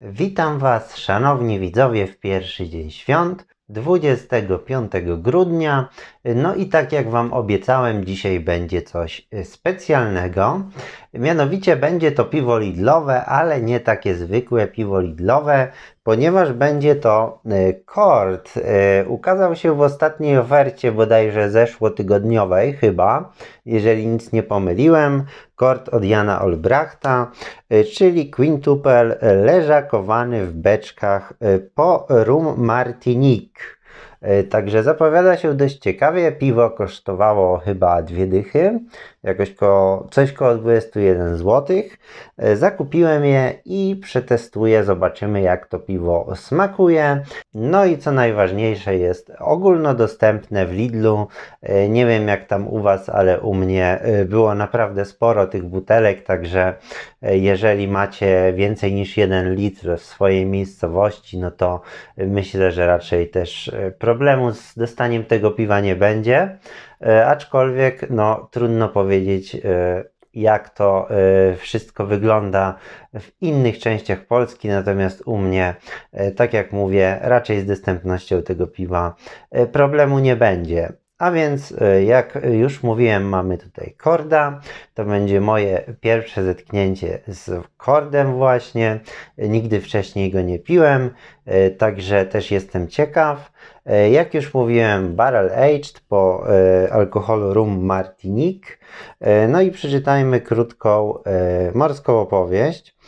Witam Was, szanowni widzowie, w pierwszy dzień świąt. 25 grudnia. No i tak jak Wam obiecałem, dzisiaj będzie coś e, specjalnego. Mianowicie będzie to piwo Lidlowe, ale nie takie zwykłe piwo Lidlowe, ponieważ będzie to e, Kord. E, ukazał się w ostatniej ofercie, bodajże zeszłotygodniowej chyba, jeżeli nic nie pomyliłem. Kord od Jana Olbrachta, czyli quintupel leżakowany w beczkach po Rum Martinique. E, także zapowiada się dość ciekawie. Piwo kosztowało chyba dwie dychy, jakoś koło, coś koło 21 zł. E, zakupiłem je i przetestuję, zobaczymy jak to piwo smakuje. No i co najważniejsze jest ogólnodostępne w Lidlu. E, nie wiem jak tam u Was, ale u mnie było naprawdę sporo tych butelek, także jeżeli macie więcej niż 1 litr w swojej miejscowości, no to myślę, że raczej też problemu z dostaniem tego piwa nie będzie, e, aczkolwiek no, trudno powiedzieć, e, jak to e, wszystko wygląda w innych częściach Polski, natomiast u mnie, tak jak mówię, raczej z dostępnością tego piwa problemu nie będzie. A więc, jak już mówiłem, mamy tutaj korda. To będzie moje pierwsze zetknięcie z kordem, właśnie. Nigdy wcześniej go nie piłem, także też jestem ciekaw. E, jak już mówiłem, barrel aged po e, alkoholu rum martinique. E, no i przeczytajmy krótką morską opowieść.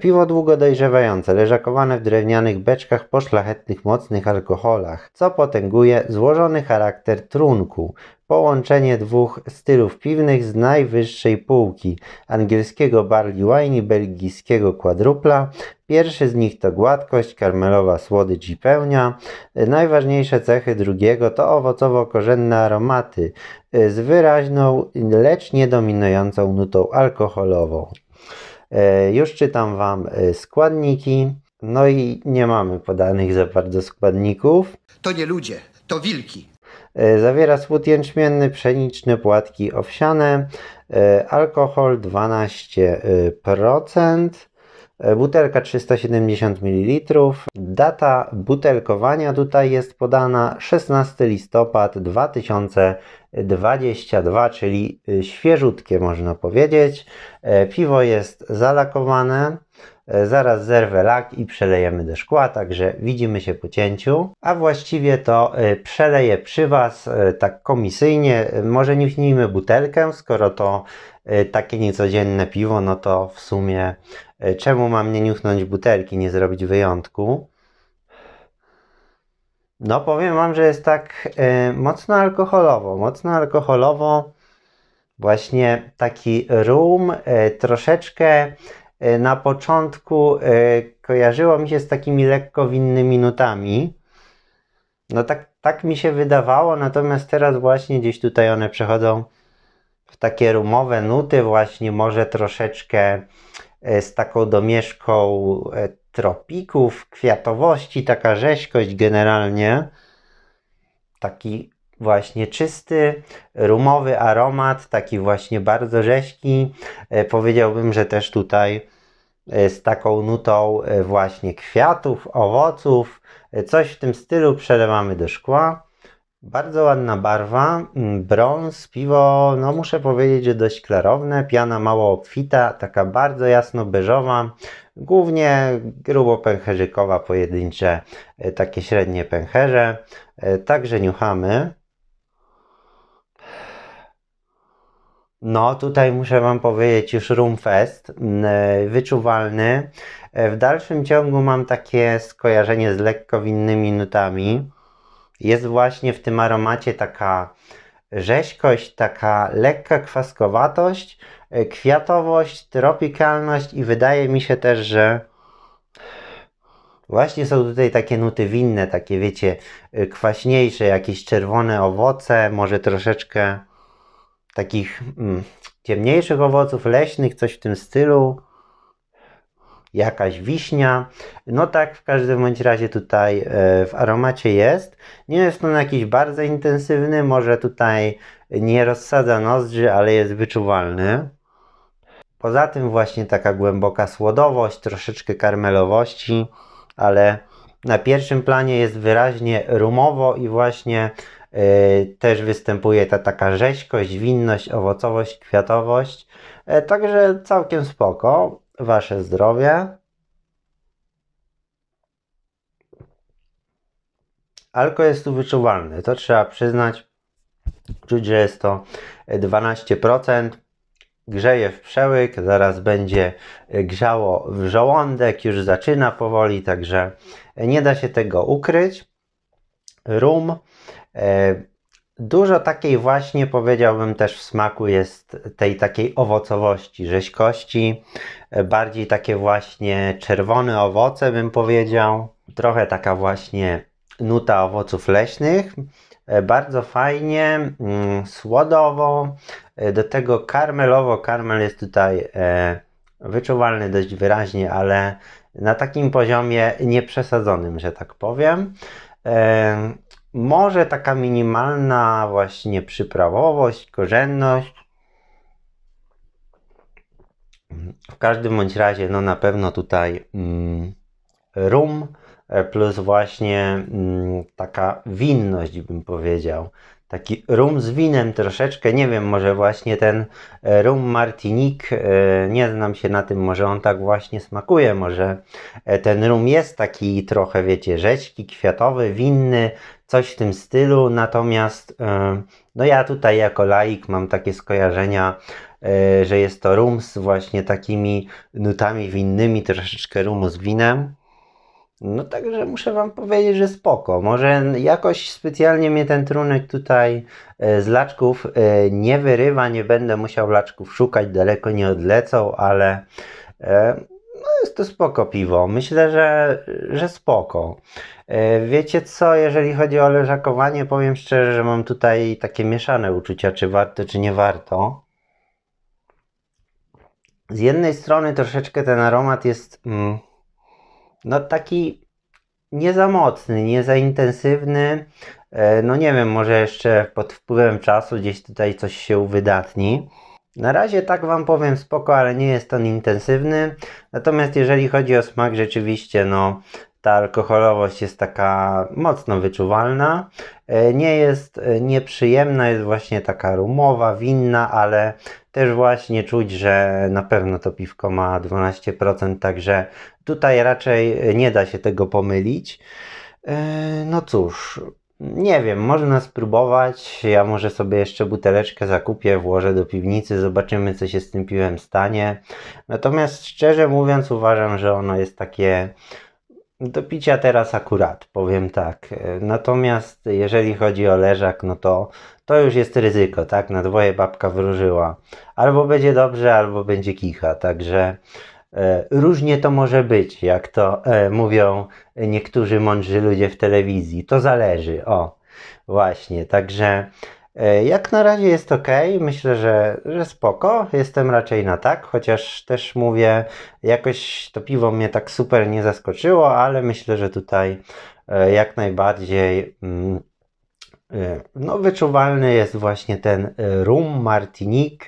Piwo długo dojrzewające, leżakowane w drewnianych beczkach po szlachetnych mocnych alkoholach, co potęguje złożony charakter trunku, Połączenie dwóch stylów piwnych z najwyższej półki, angielskiego barley wine i belgijskiego quadrupla. Pierwszy z nich to gładkość, karmelowa słodycz i pełnia. Najważniejsze cechy drugiego to owocowo-korzenne aromaty y, z wyraźną, lecz niedominującą nutą alkoholową. Y, już czytam Wam y, składniki. No i nie mamy podanych za bardzo składników. To nie ludzie, to wilki. E, zawiera słód jęczmienny, pszeniczny, płatki owsiane, e, alkohol 12%, e, butelka 370 ml. Data butelkowania tutaj jest podana 16 listopad 2022, czyli świeżutkie można powiedzieć. Piwo jest zalakowane. E, zaraz zerwę lak i przelejemy do szkła, także widzimy się po cięciu. A właściwie to e, przeleję przy Was e, tak komisyjnie. Może nie wnijmy butelkę, skoro to takie niecodzienne piwo, no to w sumie czemu mam nie niuchnąć butelki, nie zrobić wyjątku? No powiem Wam, że jest tak mocno alkoholowo, mocno alkoholowo właśnie taki rum, troszeczkę E, na początku e, kojarzyło mi się z takimi lekko winnymi nutami. No tak, tak mi się wydawało, natomiast teraz właśnie gdzieś tutaj one przechodzą w takie rumowe nuty, właśnie może troszeczkę e, z taką domieszką tropików, kwiatowości, taka rzeźkość generalnie. Taki właśnie czysty, rumowy aromat, taki właśnie bardzo rzeźki. E, powiedziałbym, że też tutaj e, z taką nutą e, właśnie kwiatów, owoców, coś w tym stylu przelewamy do szkła. Bardzo ładna barwa, mm, brąz, piwo, no muszę powiedzieć, że dość klarowne, piana mało obfita, taka bardzo jasno-beżowa, głównie grubo pęcherzykowa, pojedyncze, takie średnie pęcherze, także niuchamy. No, tutaj muszę Wam powiedzieć, już Roomfest, mm, e, wyczuwalny. E, w dalszym ciągu mam takie skojarzenie z lekko winnymi nutami. Jest właśnie w tym aromacie taka rzeźkość, taka lekka kwaskowatość, e, kwiatowość, tropikalność i wydaje mi się też, że Właśnie są tutaj takie nuty winne, takie wiecie, kwaśniejsze, jakieś czerwone owoce, może troszeczkę takich mm, ciemniejszych owoców leśnych, coś w tym stylu. Jakaś wiśnia. No tak, w każdym bądź razie tutaj e, w aromacie jest. Nie jest on jakiś bardzo intensywny, może tutaj nie rozsadza nozdrzy, ale jest wyczuwalny. Poza tym właśnie taka głęboka słodowość, troszeczkę karmelowości, ale na pierwszym planie jest wyraźnie rumowo i właśnie Y, też występuje ta taka rzeźkość, winność, owocowość, kwiatowość. Y, także całkiem spoko. Wasze zdrowie. Alko jest tu wyczuwalny, to trzeba przyznać. Czuć, że jest to 12%. Grzeje w przełyk, zaraz będzie grzało w żołądek, już zaczyna powoli, także nie da się tego ukryć. Rum E, dużo takiej właśnie, powiedziałbym, też w smaku jest tej takiej owocowości, rzeźkości, e, bardziej takie właśnie czerwone owoce, bym powiedział, trochę taka właśnie nuta owoców leśnych. E, bardzo fajnie, mm, słodowo, do tego karmelowo. Karmel jest tutaj wyczuwalny dość wyraźnie, ale na takim poziomie nieprzesadzonym, że tak powiem może taka minimalna właśnie przyprawowość, korzenność. W każdym bądź razie, no na pewno tutaj mm, rum e, plus właśnie mm, taka winność, bym powiedział. Taki rum z winem troszeczkę, nie wiem, może właśnie ten e, rum Martinique, nie znam się na tym, może on tak właśnie smakuje, może e, ten rum jest taki trochę, wiecie, rzeźki, kwiatowy, winny, coś w tym stylu. Natomiast e, no ja tutaj jako laik mam takie skojarzenia, e, że jest to rum z właśnie takimi nutami winnymi, troszeczkę rumu z winem. No także muszę Wam powiedzieć, że spoko. Może jakoś specjalnie mnie ten trunek tutaj e, z laczków nie wyrywa, nie będę musiał laczków szukać, daleko nie odlecą, ale no jest to spoko piwo. Myślę, że, że spoko. E, wiecie co, jeżeli chodzi o leżakowanie, powiem szczerze, że mam tutaj takie mieszane uczucia, czy warto, czy nie warto. Z jednej strony troszeczkę ten aromat jest mm, no taki nie za mocny, nie za intensywny. E, no nie wiem, może jeszcze pod wpływem czasu gdzieś tutaj coś się uwydatni. Na razie tak Wam powiem spoko, ale nie jest on intensywny. Natomiast jeżeli chodzi o smak, rzeczywiście no ta alkoholowość jest taka mocno wyczuwalna. E, nie jest e, nieprzyjemna, jest właśnie taka rumowa, winna, ale też właśnie czuć, że na pewno to piwko ma 12%, także tutaj raczej e, nie da się tego pomylić. No cóż, nie wiem, można spróbować. Ja może sobie jeszcze buteleczkę zakupię, włożę do piwnicy, zobaczymy, co się z tym piwem stanie. Natomiast szczerze mówiąc, uważam, że ono jest takie do picia teraz akurat, powiem tak. Natomiast jeżeli chodzi o leżak, no to to już jest ryzyko, tak? Na dwoje babka wróżyła. Albo będzie dobrze, albo będzie kicha. Także E, różnie to może być, jak to e, mówią niektórzy mądrzy ludzie w telewizji. To zależy, o właśnie. Także e, jak na razie jest ok, myślę, że, że spoko. Jestem raczej na tak, chociaż też mówię, jakoś to piwo mnie tak super nie zaskoczyło, ale myślę, że tutaj jak najbardziej. Mm, no, wyczuwalny jest właśnie ten rum Martinique.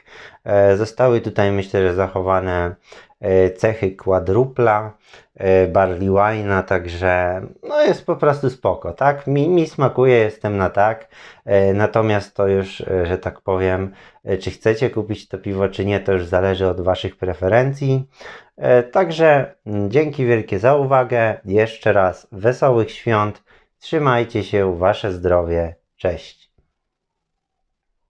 Zostały tutaj, myślę, że zachowane E, cechy kwadrupla, e, barley wine'a, także no jest po prostu spoko, tak? Mi, mi smakuje, jestem na tak, e, natomiast to już, że tak powiem, czy chcecie kupić to piwo, czy nie, to już zależy od Waszych preferencji. Także mm, dzięki wielkie za uwagę, jeszcze raz wesołych świąt, trzymajcie się, Wasze zdrowie, cześć!